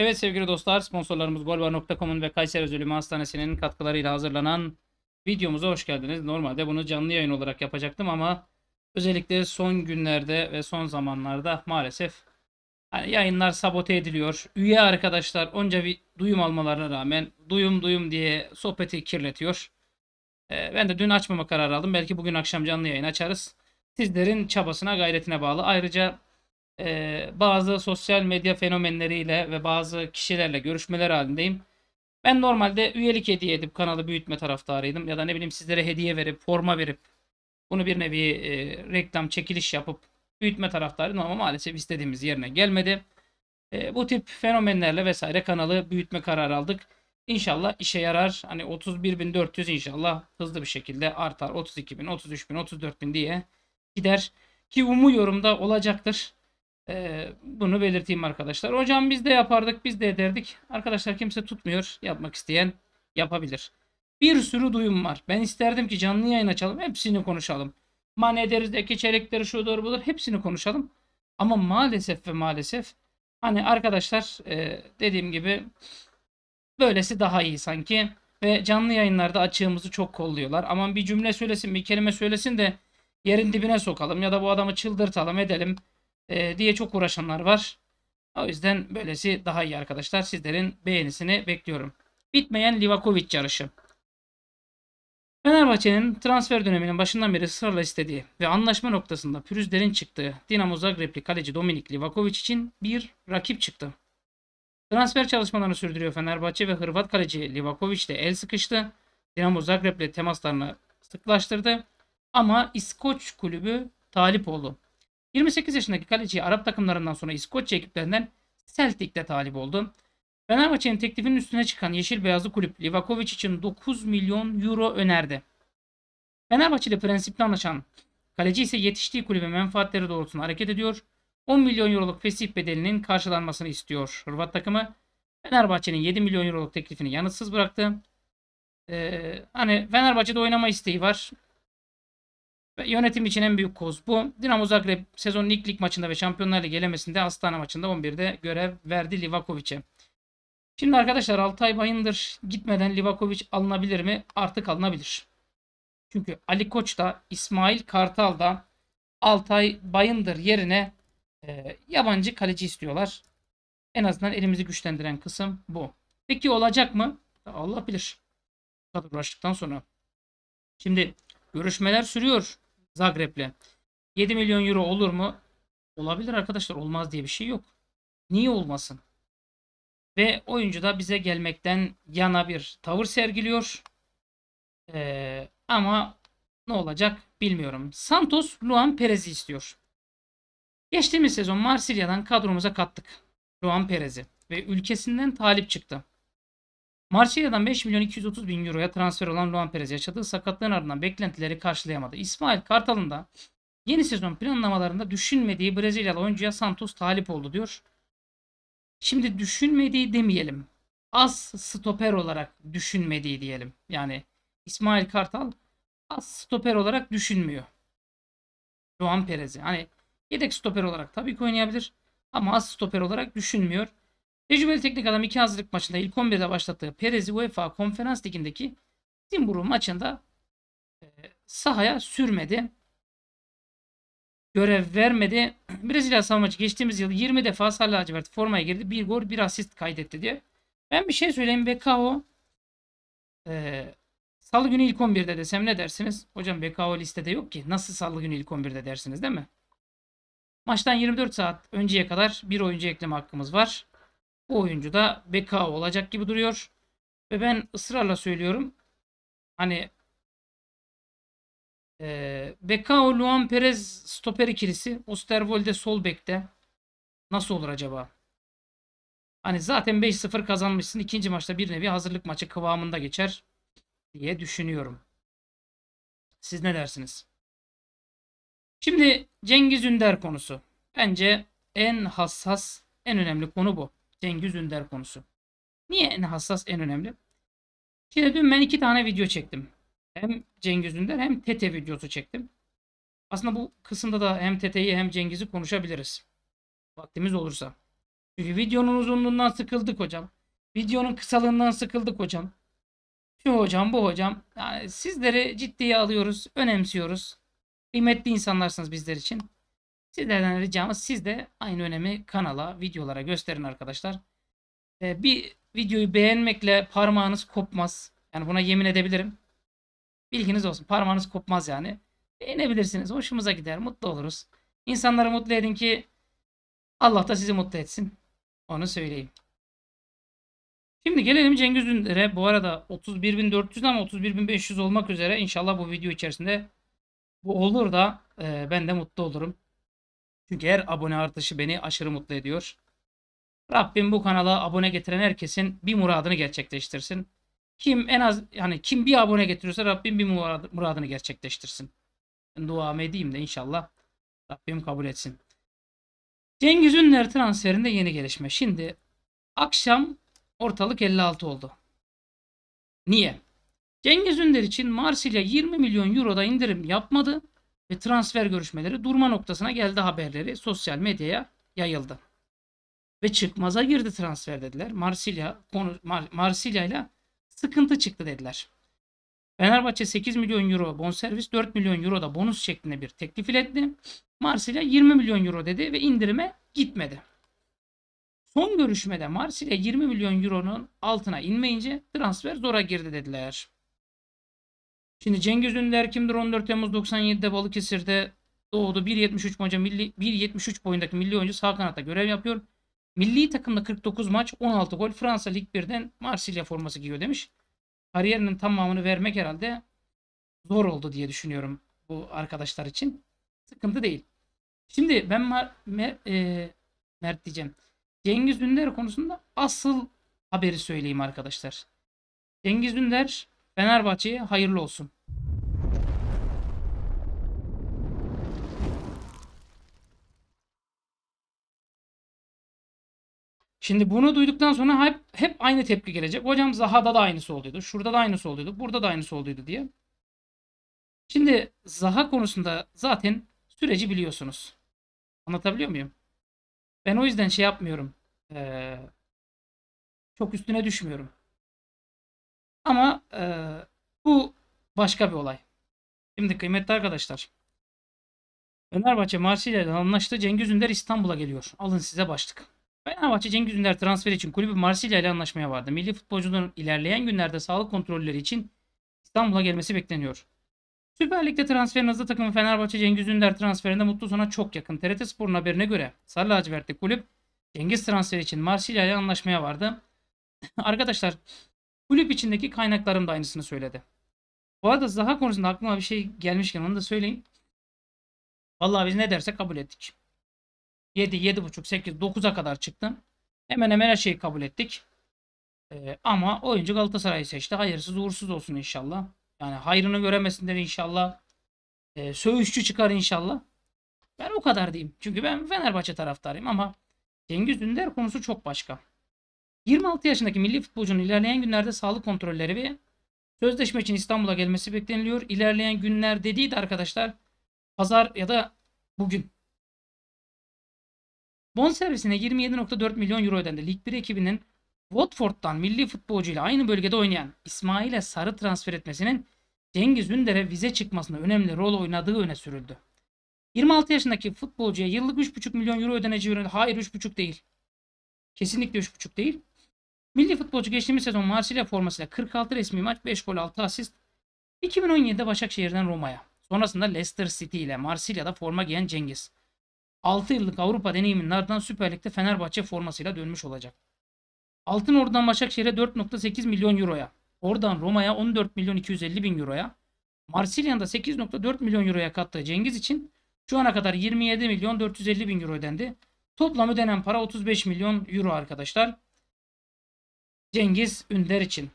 Evet sevgili dostlar sponsorlarımız golbar.com'un ve Kayseri Özülüm Hastanesi'nin katkılarıyla hazırlanan videomuza hoş geldiniz. Normalde bunu canlı yayın olarak yapacaktım ama özellikle son günlerde ve son zamanlarda maalesef hani yayınlar sabote ediliyor. Üye arkadaşlar onca bir duyum almalarına rağmen duyum duyum diye sohbeti kirletiyor. Ee, ben de dün açmama kararı aldım. Belki bugün akşam canlı yayın açarız. Sizlerin çabasına gayretine bağlı. Ayrıca e, bazı sosyal medya fenomenleriyle ve bazı kişilerle görüşmeler halindeyim. Ben normalde üyelik hediye edip kanalı büyütme taraftarıydım. Ya da ne bileyim sizlere hediye verip, forma verip bunu bir nevi e, reklam çekiliş yapıp büyütme taraftarıydım ama maalesef istediğimiz yerine gelmedi. E, bu tip fenomenlerle vesaire kanalı büyütme kararı aldık. İnşallah işe yarar. Hani 31.400 inşallah hızlı bir şekilde artar. 32.000, 33.000, 34.000 diye gider. Ki umuyorum da olacaktır. Ee, bunu belirteyim arkadaşlar. Hocam biz de yapardık, biz de ederdik. Arkadaşlar kimse tutmuyor. Yapmak isteyen yapabilir. Bir sürü duyum var. Ben isterdim ki canlı yayın açalım. Hepsini konuşalım. Man ederizdeki şu doğru bulur, Hepsini konuşalım. Ama maalesef ve maalesef hani arkadaşlar e, dediğim gibi böylesi daha iyi sanki. Ve canlı yayınlarda açığımızı çok kolluyorlar. Aman bir cümle söylesin bir kelime söylesin de yerin dibine sokalım ya da bu adamı çıldırtalım edelim e, diye çok uğraşanlar var. O yüzden böylesi daha iyi arkadaşlar. Sizlerin beğenisini bekliyorum. Bitmeyen Livakovic yarışı. Fenerbahçe'nin transfer döneminin başından beri ısrarla istediği ve anlaşma noktasında pürüzlerin çıktığı Dinamo Zagreb'li kaleci Dominik Livakovic için bir rakip çıktı. Transfer çalışmalarını sürdürüyor Fenerbahçe ve Hırvat kaleci Livakovic de el sıkıştı. Dinamo Zagreb'le temaslarını sıklaştırdı ama İskoç kulübü talip oldu. 28 yaşındaki kaleci Arap takımlarından sonra İskoçya ekiplerinden Celtic'te talip oldu. Fenerbahçe'nin teklifinin üstüne çıkan yeşil beyazlı kulüp Livakovic için 9 milyon euro önerdi. Fenerbahçe ile prensipte anlaşan kaleci ise yetiştiği kulübe menfaatleri doğrultusunda hareket ediyor. 10 milyon euroluk fesih bedelinin karşılanmasını istiyor. Hırvat takımı Fenerbahçe'nin 7 milyon euroluk teklifini yanıtsız bıraktı. Ee, hani Fenerbahçe'de oynama isteği var yönetim için en büyük koz bu. Dinamo Zagreb sezonun ilk lig maçında ve Şampiyonlar Ligi elemesinde Astana maçında 11'de görev verdi Livakovic'e. Şimdi arkadaşlar Altay Bayındır gitmeden Livakovic alınabilir mi? Artık alınabilir. Çünkü Ali Koç da İsmail Kartal da Altay Bayındır yerine e, yabancı kaleci istiyorlar. En azından elimizi güçlendiren kısım bu. Peki olacak mı? Allah bilir. Kadrolaştıktan sonra. Şimdi görüşmeler sürüyor. Zagreb'le. 7 milyon euro olur mu? Olabilir arkadaşlar. Olmaz diye bir şey yok. Niye olmasın? Ve oyuncu da bize gelmekten yana bir tavır sergiliyor. Ee, ama ne olacak bilmiyorum. Santos Luan Perez'i istiyor. Geçtiğimiz sezon Marsilya'dan kadromuza kattık. Luan Perez'i ve ülkesinden talip çıktı. Marsilya'dan 5 milyon 230 bin euroya transfer olan Luan Perez yaşadığı sakatlığın ardından beklentileri karşılayamadı. İsmail Kartal'ın da yeni sezon planlamalarında düşünmediği Brezilyalı oyuncuya Santos talip oldu diyor. Şimdi düşünmediği demeyelim. Az stoper olarak düşünmediği diyelim. Yani İsmail Kartal az stoper olarak düşünmüyor. Luan Perez'i. Hani yedek stoper olarak tabii ki oynayabilir ama az stoper olarak düşünmüyor. Tecrübeli teknik adam iki hazırlık maçında ilk 11'de başlattığı Perez'i UEFA Konferans Ligi'ndeki Timbuktu maçında e, sahaya sürmedi. Görev vermedi. Brezilya maçı, geçtiğimiz yıl 20 defa Sarı Lacivert formaya girdi. Bir gol bir asist kaydetti diye. Ben bir şey söyleyeyim. Bekao e, Salı günü ilk 11'de desem ne dersiniz? Hocam Bekao listede yok ki. Nasıl salı günü ilk 11'de dersiniz değil mi? Maçtan 24 saat önceye kadar bir oyuncu ekleme hakkımız var. Bu oyuncu da Beka olacak gibi duruyor. Ve ben ısrarla söylüyorum. Hani e, Bekao, Luan Perez stoper ikilisi. Osterwolde sol bekte. Nasıl olur acaba? Hani zaten 5-0 kazanmışsın. ikinci maçta bir nevi hazırlık maçı kıvamında geçer diye düşünüyorum. Siz ne dersiniz? Şimdi Cengiz Ünder konusu. Bence en hassas, en önemli konu bu. Cengiz Ünder konusu. Niye en hassas en önemli? Şimdi dün ben iki tane video çektim. Hem Cengiz Ünder hem Tete videosu çektim. Aslında bu kısımda da hem Tete'yi hem Cengiz'i konuşabiliriz. Vaktimiz olursa. Çünkü videonun uzunluğundan sıkıldık hocam. Videonun kısalığından sıkıldık hocam. Şu hocam bu hocam. Yani sizleri ciddiye alıyoruz, önemsiyoruz. Kıymetli insanlarsınız bizler için. Sizlerden ricamız siz de aynı önemi kanala, videolara gösterin arkadaşlar. Ee, bir videoyu beğenmekle parmağınız kopmaz. Yani buna yemin edebilirim. Bilginiz olsun. Parmağınız kopmaz yani. Beğenebilirsiniz. Hoşumuza gider. Mutlu oluruz. İnsanları mutlu edin ki Allah da sizi mutlu etsin. Onu söyleyeyim. Şimdi gelelim Cengiz Dündar'a. Bu arada 31.400 ama 31.500 olmak üzere inşallah bu video içerisinde bu olur da e, ben de mutlu olurum. Çünkü her abone artışı beni aşırı mutlu ediyor. Rabbim bu kanala abone getiren herkesin bir muradını gerçekleştirsin. Kim en az yani kim bir abone getiriyorsa Rabbim bir muradını gerçekleştirsin. Ben duamı edeyim de inşallah Rabbim kabul etsin. Cengiz Ünler transferinde yeni gelişme. Şimdi akşam ortalık 56 oldu. Niye? Cengiz Ünder için Marsilya 20 milyon euroda indirim yapmadı ve transfer görüşmeleri durma noktasına geldi haberleri sosyal medyaya yayıldı. Ve çıkmaza girdi transfer dediler. Marsilya konu Mar Marsilya ile sıkıntı çıktı dediler. Fenerbahçe 8 milyon euro bonservis 4 milyon euro da bonus şeklinde bir teklif iletti. Marsilya 20 milyon euro dedi ve indirime gitmedi. Son görüşmede Marsilya 20 milyon euronun altına inmeyince transfer zora girdi dediler. Şimdi Cengiz Ünder kimdir? 14 Temmuz 97'de Balıkesir'de doğdu. 1.73 boyunca milli 1.73 boyundaki milli oyuncu sağ kanatta görev yapıyor. Milli takımda 49 maç, 16 gol. Fransa Lig 1'den Marsilya forması giyiyor demiş. Kariyerinin tamamını vermek herhalde zor oldu diye düşünüyorum bu arkadaşlar için. Sıkıntı değil. Şimdi ben Mer, Mer, e, Mert diyeceğim. Cengiz Ünder konusunda asıl haberi söyleyeyim arkadaşlar. Cengiz Ünder Fenerbahçe'ye hayırlı olsun. Şimdi bunu duyduktan sonra hep, hep aynı tepki gelecek. Hocam Zaha'da da aynısı oluyordu. Şurada da aynısı oluyordu. Burada da aynısı oluyordu diye. Şimdi Zaha konusunda zaten süreci biliyorsunuz. Anlatabiliyor muyum? Ben o yüzden şey yapmıyorum. Ee, çok üstüne düşmüyorum. Ama e, bu başka bir olay. Şimdi kıymetli arkadaşlar. Fenerbahçe Marsilya ile anlaştı. Cengiz Ünder İstanbul'a geliyor. Alın size başlık. Fenerbahçe Cengiz Ünder transfer için kulübü Marsilya ile anlaşmaya vardı. Milli futbolcunun ilerleyen günlerde sağlık kontrolleri için İstanbul'a gelmesi bekleniyor. Süper Lig'de transferin hızlı takımı Fenerbahçe Cengiz Ünder transferinde mutlu sona çok yakın. TRT Spor'un haberine göre Sarı Lacivert'li kulüp Cengiz transferi için Marsilya ile anlaşmaya vardı. Arkadaşlar Kulüp içindeki kaynaklarım da aynısını söyledi. Bu arada Zaha konusunda aklıma bir şey gelmişken onu da söyleyeyim. Vallahi biz ne derse kabul ettik. 7, 7.5, 8, 9'a kadar çıktım. Hemen hemen her şeyi kabul ettik. Ee, ama oyuncu Galatasaray'ı seçti. Hayırsız uğursuz olsun inşallah. Yani hayrını göremesinler inşallah. Ee, söğüşçü çıkar inşallah. Ben o kadar diyeyim. Çünkü ben Fenerbahçe taraftarıyım ama Cengiz Ünder konusu çok başka. 26 yaşındaki milli futbolcunun ilerleyen günlerde sağlık kontrolleri ve sözleşme için İstanbul'a gelmesi bekleniliyor. İlerleyen günler dediği de arkadaşlar pazar ya da bugün. Bon servisine 27.4 milyon euro ödendi. Lig 1 ekibinin Watford'dan milli futbolcuyla aynı bölgede oynayan İsmail'e sarı transfer etmesinin Cengiz Ünder'e vize çıkmasında önemli rol oynadığı öne sürüldü. 26 yaşındaki futbolcuya yıllık 3,5 milyon euro ödeneceği yöneldi. Hayır 3,5 değil. Kesinlikle 3,5 değil. Milli futbolcu geçtiğimiz sezon Marsilya formasıyla 46 resmi maç 5 gol 6 asist. 2017'de Başakşehir'den Roma'ya. Sonrasında Leicester City ile Marsilya'da forma giyen Cengiz. 6 yıllık Avrupa deneyiminin ardından Süper Lig'de Fenerbahçe formasıyla dönmüş olacak. Altın oradan Başakşehir'e 4.8 milyon euroya, oradan Roma'ya 14 milyon 250 bin euroya, Marsilya'nda 8.4 milyon euroya kattığı Cengiz için şu ana kadar 27 milyon 450 bin euro ödendi. Toplam ödenen para 35 milyon euro arkadaşlar. Cengiz Ünder için.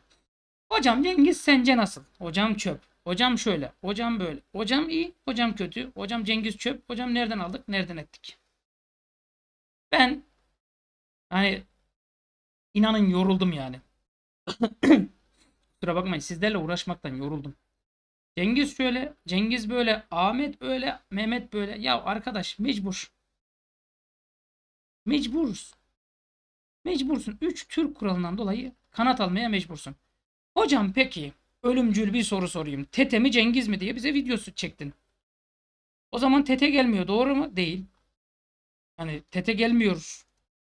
Hocam Cengiz sence nasıl? Hocam çöp. Hocam şöyle. Hocam böyle. Hocam iyi. Hocam kötü. Hocam Cengiz çöp. Hocam nereden aldık? Nereden ettik? Ben hani inanın yoruldum yani. Kusura bakmayın sizlerle uğraşmaktan yoruldum. Cengiz şöyle, Cengiz böyle, Ahmet böyle. Mehmet böyle. Ya arkadaş mecbur. Mecburuz. Mecbursun. 3 tür kuralından dolayı kanat almaya mecbursun. Hocam peki ölümcül bir soru sorayım. Tete mi Cengiz mi diye bize videosu çektin. O zaman Tete gelmiyor doğru mu? Değil. Hani Tete gelmiyoruz.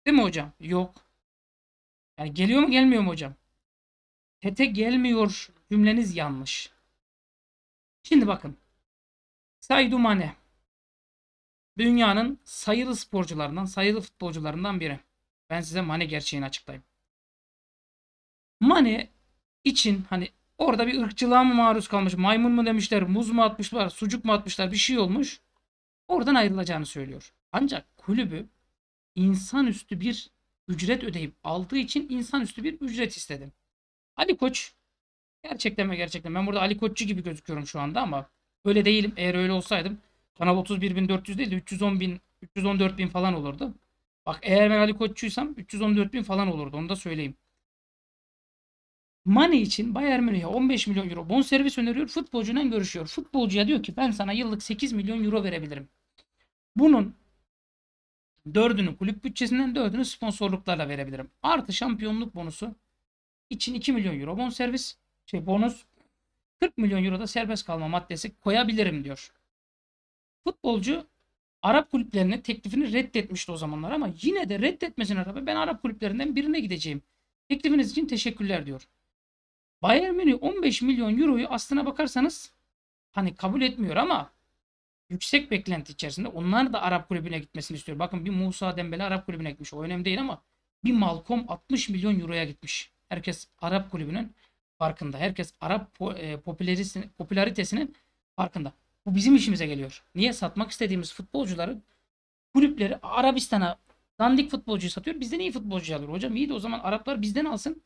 Değil mi hocam? Yok. Yani geliyor mu gelmiyor mu hocam? Tete gelmiyor cümleniz yanlış. Şimdi bakın. Said Umane. Dünyanın sayılı sporcularından, sayılı futbolcularından biri. Ben size Mane gerçeğini açıklayayım. Mane için hani orada bir ırkçılığa mı maruz kalmış, maymun mu demişler, muz mu atmışlar, sucuk mu atmışlar bir şey olmuş. Oradan ayrılacağını söylüyor. Ancak kulübü insanüstü bir ücret ödeyip aldığı için insanüstü bir ücret istedim. Ali Koç gerçekten mi gerçekten ben burada Ali Koççu gibi gözüküyorum şu anda ama öyle değilim. Eğer öyle olsaydım Kanal 31.400 değil de 310 bin, falan olurdu. Bak eğer ben Ali Koççuysam 314 bin falan olurdu. Onu da söyleyeyim. Mane için Bayern Münih'e 15 milyon euro bonservis öneriyor. Futbolcuyla görüşüyor. Futbolcuya diyor ki ben sana yıllık 8 milyon euro verebilirim. Bunun dördünü kulüp bütçesinden dördünü sponsorluklarla verebilirim. Artı şampiyonluk bonusu için 2 milyon euro bonservis şey bonus 40 milyon euro da serbest kalma maddesi koyabilirim diyor. Futbolcu Arap kulüplerine teklifini reddetmişti o zamanlar ama yine de reddetmesine rağmen ben Arap kulüplerinden birine gideceğim. Teklifiniz için teşekkürler diyor. Bayern Münih 15 milyon euroyu aslına bakarsanız hani kabul etmiyor ama yüksek beklenti içerisinde onlar da Arap kulübüne gitmesini istiyor. Bakın bir Musa Dembele Arap kulübüne gitmiş. O önemli değil ama bir Malcolm 60 milyon euroya gitmiş. Herkes Arap kulübünün farkında. Herkes Arap e, popülaritesinin farkında. Bu bizim işimize geliyor. Niye? Satmak istediğimiz futbolcuları kulüpleri Arabistan'a dandik futbolcuyu satıyor. Bizden iyi futbolcu alıyor. Hocam iyi de o zaman Araplar bizden alsın.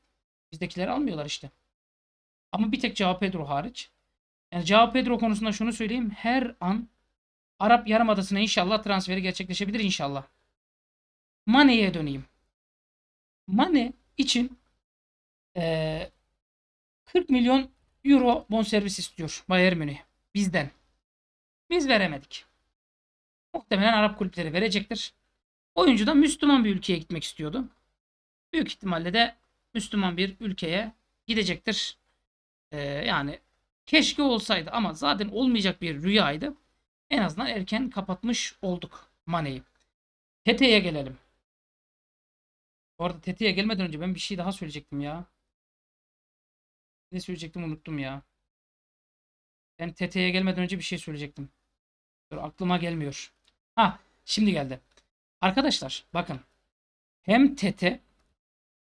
Bizdekileri almıyorlar işte. Ama bir tek Cao Pedro hariç. Yani Cao Pedro konusunda şunu söyleyeyim. Her an Arap Yarımadası'na inşallah transferi gerçekleşebilir inşallah. Mane'ye döneyim. Mane için e, 40 milyon euro bonservis istiyor Bayern Münih bizden. Biz veremedik. Muhtemelen Arap kulüpleri verecektir. Oyuncu da Müslüman bir ülkeye gitmek istiyordu. Büyük ihtimalle de Müslüman bir ülkeye gidecektir. Ee, yani keşke olsaydı ama zaten olmayacak bir rüyaydı. En azından erken kapatmış olduk Mane'yi. Tete'ye gelelim. Bu arada Tete'ye gelmeden önce ben bir şey daha söyleyecektim ya. Ne söyleyecektim unuttum ya. Ben Tete'ye gelmeden önce bir şey söyleyecektim. Dur aklıma gelmiyor. Ha şimdi geldi. Arkadaşlar bakın. Hem Tete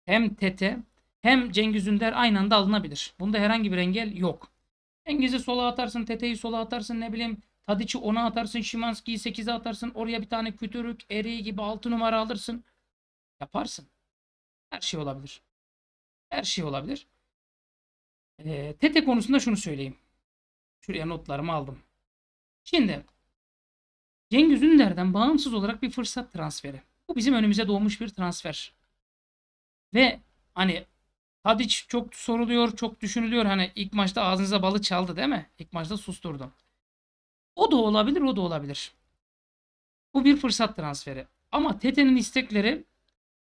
hem Tete hem Cengiz Ünder aynı anda alınabilir. Bunda herhangi bir engel yok. Cengiz'i sola atarsın, Tete'yi sola atarsın ne bileyim. Tadiç'i 10'a atarsın, Şimanski'yi 8'e atarsın. Oraya bir tane kütürük, eriği gibi 6 numara alırsın. Yaparsın. Her şey olabilir. Her şey olabilir. E, Tete konusunda şunu söyleyeyim. Şuraya notlarımı aldım. Şimdi Cengiz Ünder'den bağımsız olarak bir fırsat transferi. Bu bizim önümüze doğmuş bir transfer. Ve hani Tadic çok soruluyor, çok düşünülüyor. Hani ilk maçta ağzınıza balı çaldı değil mi? İlk maçta susturdun. O da olabilir, o da olabilir. Bu bir fırsat transferi. Ama Tete'nin istekleri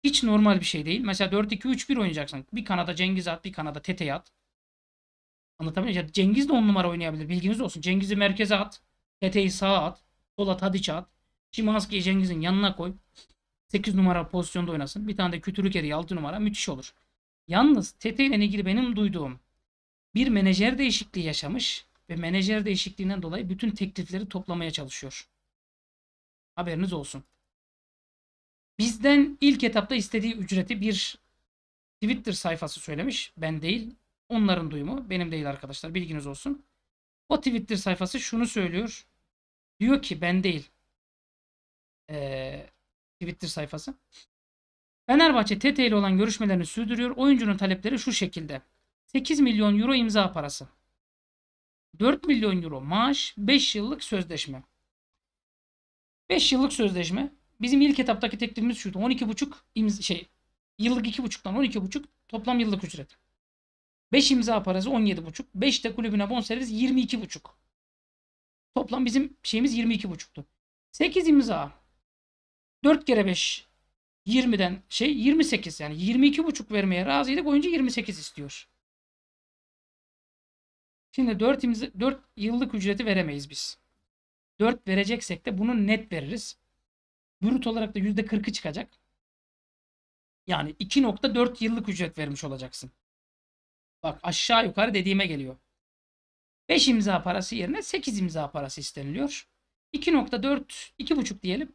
hiç normal bir şey değil. Mesela 4-2-3-1 oynayacaksın. Bir kanada Cengiz at, bir kanada Tete at. Anlatabiliyor muyum? Cengiz de 10 numara oynayabilir. Bilginiz olsun. Cengiz'i merkeze at. Tete'yi sağa at. Polat Hadiç'e at. Şimanski'yi Cengiz'in yanına koy. 8 numara pozisyonda oynasın. Bir tane de Kütürük hediye 6 numara müthiş olur. Yalnız Tete ile ilgili benim duyduğum bir menajer değişikliği yaşamış ve menajer değişikliğinden dolayı bütün teklifleri toplamaya çalışıyor. Haberiniz olsun. Bizden ilk etapta istediği ücreti bir Twitter sayfası söylemiş. Ben değil. Onların duyumu. Benim değil arkadaşlar. Bilginiz olsun. O Twitter sayfası şunu söylüyor. Diyor ki ben değil. Ee, Twitter sayfası. Fenerbahçe TT ile olan görüşmelerini sürdürüyor. Oyuncunun talepleri şu şekilde. 8 milyon euro imza parası. 4 milyon euro maaş, 5 yıllık sözleşme. 5 yıllık sözleşme. Bizim ilk etaptaki teklifimiz şuydu. 12,5 imza şey yıllık 2,5'tan 12,5 toplam yıllık ücret. 5 imza parası 17,5. 5 de kulübüne bonservis 22,5. Toplam bizim şeyimiz 22,5'tu. 8 imza. 4 kere 5 20'den şey 28 yani 22,5 vermeye razıydık. Oyuncu 28 istiyor. Şimdi 4, imza, 4 yıllık ücreti veremeyiz biz. 4 vereceksek de bunu net veririz. Brüt olarak da %40'ı çıkacak. Yani 2.4 yıllık ücret vermiş olacaksın. Bak aşağı yukarı dediğime geliyor. 5 imza parası yerine 8 imza parası isteniliyor. 2.4, 2.5 diyelim.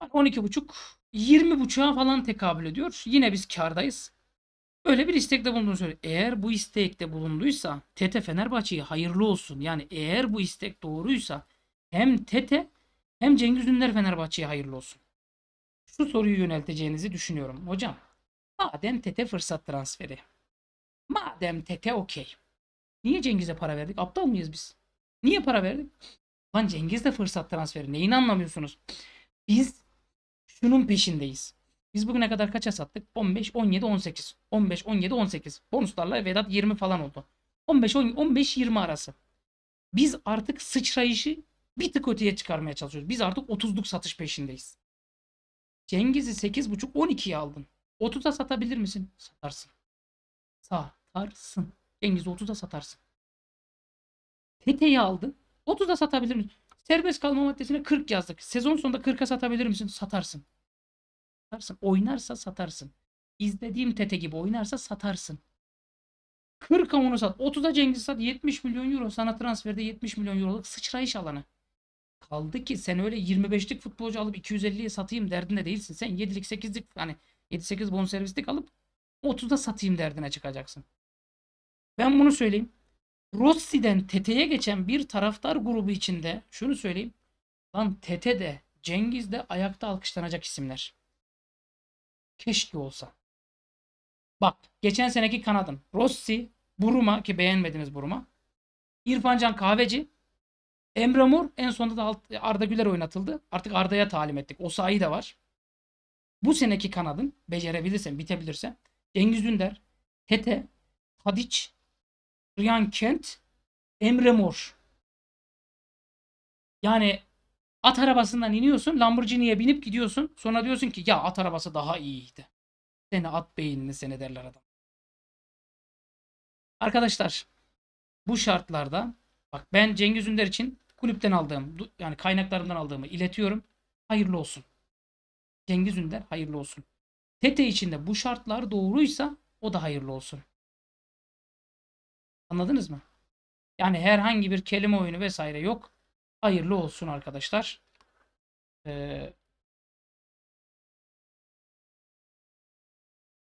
12.5, 20.5'a falan tekabül ediyor. Yine biz kardayız. Böyle bir istekte bulunduğunu söylüyor. Eğer bu istekte bulunduysa Tete Fenerbahçe'ye hayırlı olsun. Yani eğer bu istek doğruysa hem Tete hem Cengiz Ünder Fenerbahçe'ye hayırlı olsun. Şu soruyu yönelteceğinizi düşünüyorum. Hocam madem Tete fırsat transferi madem Tete okey Niye Cengiz'e para verdik? Aptal mıyız biz? Niye para verdik? Lan Cengiz de fırsat transferi. Neyin anlamıyorsunuz? Biz şunun peşindeyiz. Biz bugüne kadar kaça sattık? 15, 17, 18. 15, 17, 18. Bonuslarla Vedat 20 falan oldu. 15, 15, 20 arası. Biz artık sıçrayışı bir tık öteye çıkarmaya çalışıyoruz. Biz artık 30'luk satış peşindeyiz. Cengiz'i 8.5 12'ye aldın. 30'a satabilir misin? Satarsın. Satarsın. Cengiz'i 30'a satarsın. Tete'yi aldın. 30'a satabilir misin? Serbest kalma maddesine 40 yazdık. Sezon sonunda 40'a satabilir misin? Satarsın. Satarsın. Oynarsa satarsın. İzlediğim Tete gibi oynarsa satarsın. 40'a onu sat. 30'a Cengiz sat. 70 milyon euro sana transferde 70 milyon euroluk sıçrayış alanı. Kaldı ki sen öyle 25'lik futbolcu alıp 250'ye satayım derdinde değilsin. Sen 7'lik 8'lik hani 7-8 bonservislik alıp 30'da satayım derdine çıkacaksın. Ben bunu söyleyeyim. Rossi'den Tete'ye geçen bir taraftar grubu içinde şunu söyleyeyim. Lan Tete de Cengiz de ayakta alkışlanacak isimler. Keşke olsa. Bak geçen seneki kanadım. Rossi, Buruma ki beğenmediniz Buruma. İrfancan Kahveci, Emre Mor en sonunda da Arda Güler oynatıldı. Artık Arda'ya talim ettik. O sayı da var. Bu seneki kanadın becerebilirsen, bitebilirsen Cengiz Ünder, Tete, Tadiç, Ryan Kent, Emre Mor. Yani at arabasından iniyorsun, Lamborghini'ye binip gidiyorsun. Sonra diyorsun ki ya at arabası daha iyiydi. Seni at beynini seni derler adam. Arkadaşlar bu şartlarda bak ben Cengiz Ünder için kulüpten aldığım yani kaynaklarımdan aldığımı iletiyorum. Hayırlı olsun. Cengiz Ünder hayırlı olsun. Tete için de bu şartlar doğruysa o da hayırlı olsun. Anladınız mı? Yani herhangi bir kelime oyunu vesaire yok. Hayırlı olsun arkadaşlar. Ee,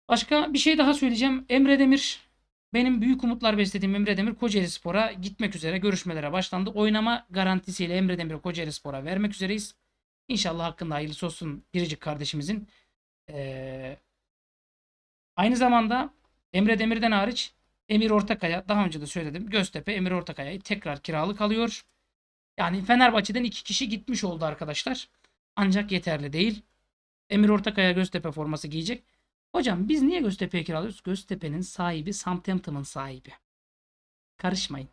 başka bir şey daha söyleyeceğim. Emre Demir benim büyük umutlar beslediğim Emre Demir Kocaeli Spor'a gitmek üzere görüşmelere başlandı. Oynama garantisiyle Emre Demir Kocaeli Spor'a vermek üzereyiz. İnşallah hakkında hayırlısı olsun biricik kardeşimizin. Ee, aynı zamanda Emre Demir'den hariç Emir Ortakaya daha önce de söyledim. Göztepe Emir Ortakaya'yı tekrar kiralık alıyor. Yani Fenerbahçe'den iki kişi gitmiş oldu arkadaşlar. Ancak yeterli değil. Emir Ortakaya Göztepe forması giyecek. Hocam biz niye Göztepe'ye kiralıyoruz? Göztepe'nin sahibi Southampton'ın sahibi. Karışmayın.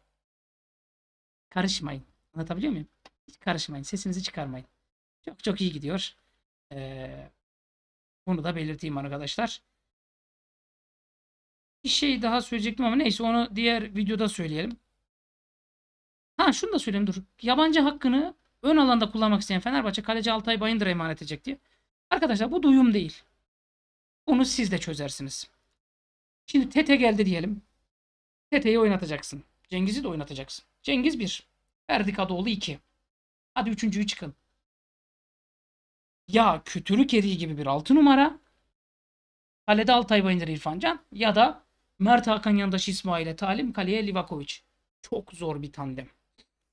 Karışmayın. Anlatabiliyor muyum? Hiç karışmayın. Sesinizi çıkarmayın. Çok çok iyi gidiyor. Ee, bunu da belirteyim arkadaşlar. Bir şey daha söyleyecektim ama neyse onu diğer videoda söyleyelim. Ha şunu da söyleyeyim dur. Yabancı hakkını ön alanda kullanmak isteyen Fenerbahçe kaleci Altay Bayındır'a emanet edecek diye. Arkadaşlar bu duyum değil. Onu siz de çözersiniz. Şimdi Tete geldi diyelim. Tete'yi oynatacaksın. Cengiz'i de oynatacaksın. Cengiz 1. Ferdi Kadıoğlu 2. Hadi üçüncüyü çıkın. Ya kötülük eriği gibi bir altı numara. Kalede Altay Bayındır İrfancan ya da Mert Hakan yandaşı İsmail'e talim kaleye Livakovic. Çok zor bir tandem.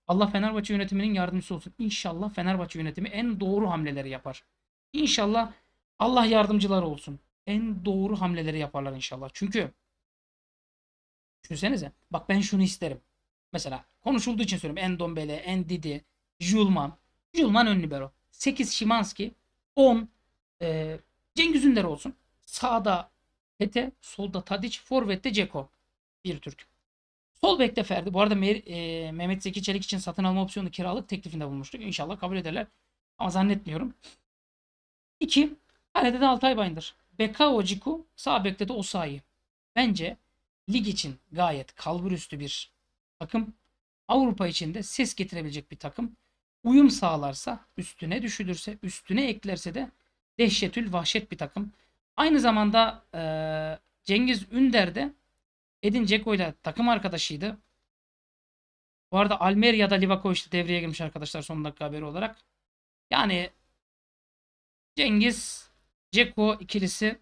Allah Fenerbahçe yönetiminin yardımcısı olsun. İnşallah Fenerbahçe yönetimi en doğru hamleleri yapar. İnşallah Allah yardımcılar olsun. En doğru hamleleri yaparlar inşallah. Çünkü düşünsenize. Bak ben şunu isterim. Mesela konuşulduğu için söylüyorum. Endombele, Endidi, Julman. Julman ön libero. 8 Şimanski, 10 e, Cengiz Ünder olsun. Sağda Tete. Solda Tadic. Forvet'te Ceko. Bir Türk. Sol bekte Ferdi. Bu arada e, Mehmet Zeki Çelik için satın alma opsiyonu kiralık teklifinde bulmuştuk. İnşallah kabul ederler. Ama zannetmiyorum. 2. Kalede de Altay Bayındır. Bekao Ciku. Sağ bekte de Osayi. Bence lig için gayet kalbur üstü bir takım. Avrupa için de ses getirebilecek bir takım. Uyum sağlarsa, üstüne düşülürse, üstüne eklerse de dehşetül vahşet bir takım. Aynı zamanda e, Cengiz Ünder de Edin Dzeko ile takım arkadaşıydı. Bu arada Almeria'da Livakovic işte devreye girmiş arkadaşlar son dakika haberi olarak. Yani Cengiz Ceko ikilisi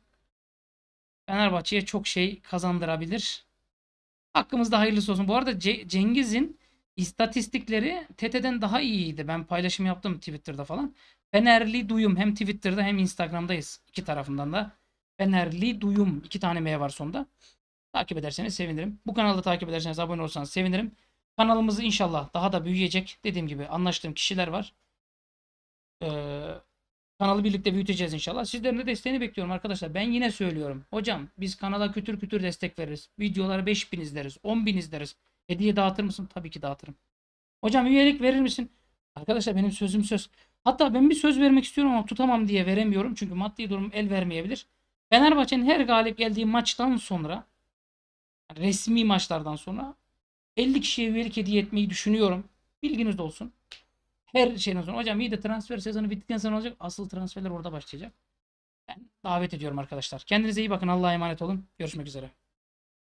Fenerbahçe'ye çok şey kazandırabilir. Hakkımızda hayırlısı olsun. Bu arada Cengiz'in istatistikleri TT'den daha iyiydi. Ben paylaşım yaptım Twitter'da falan. Fenerli duyum hem Twitter'da hem Instagram'dayız. iki tarafından da Fenerli Duyum. iki tane M var sonda. Takip ederseniz sevinirim. Bu kanalda takip ederseniz abone olursanız sevinirim. Kanalımızı inşallah daha da büyüyecek. Dediğim gibi anlaştığım kişiler var. Ee, kanalı birlikte büyüteceğiz inşallah. Sizlerin de desteğini bekliyorum arkadaşlar. Ben yine söylüyorum. Hocam biz kanala kütür kütür destek veririz. Videoları 5000 izleriz. 10000 izleriz. Hediye dağıtır mısın? Tabii ki dağıtırım. Hocam üyelik verir misin? Arkadaşlar benim sözüm söz. Hatta ben bir söz vermek istiyorum ama tutamam diye veremiyorum. Çünkü maddi durum el vermeyebilir. Fenerbahçe'nin her galip geldiği maçtan sonra resmi maçlardan sonra 50 kişiye üyelik hediye etmeyi düşünüyorum. Bilginiz olsun. Her şeyden sonra. Hocam iyi de transfer sezonu bittikten sonra olacak. Asıl transferler orada başlayacak. Ben davet ediyorum arkadaşlar. Kendinize iyi bakın. Allah'a emanet olun. Görüşmek üzere.